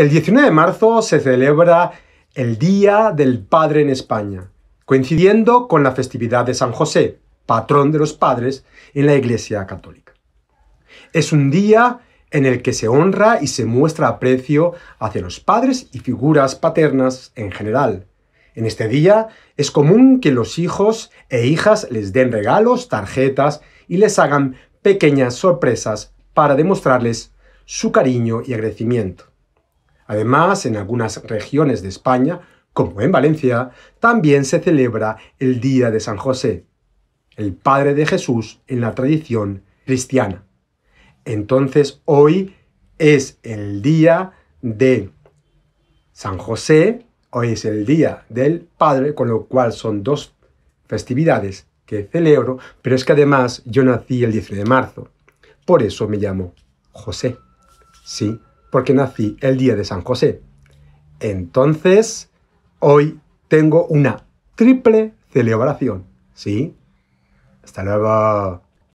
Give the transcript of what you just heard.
El 19 de marzo se celebra el Día del Padre en España, coincidiendo con la festividad de San José, patrón de los padres en la Iglesia Católica. Es un día en el que se honra y se muestra aprecio hacia los padres y figuras paternas en general. En este día es común que los hijos e hijas les den regalos, tarjetas y les hagan pequeñas sorpresas para demostrarles su cariño y agradecimiento. Además, en algunas regiones de España, como en Valencia, también se celebra el Día de San José, el Padre de Jesús en la tradición cristiana. Entonces hoy es el Día de San José, hoy es el Día del Padre, con lo cual son dos festividades que celebro, pero es que además yo nací el 10 de marzo, por eso me llamo José. Sí, porque nací el día de San José. Entonces, hoy tengo una triple celebración. ¿Sí? Hasta luego.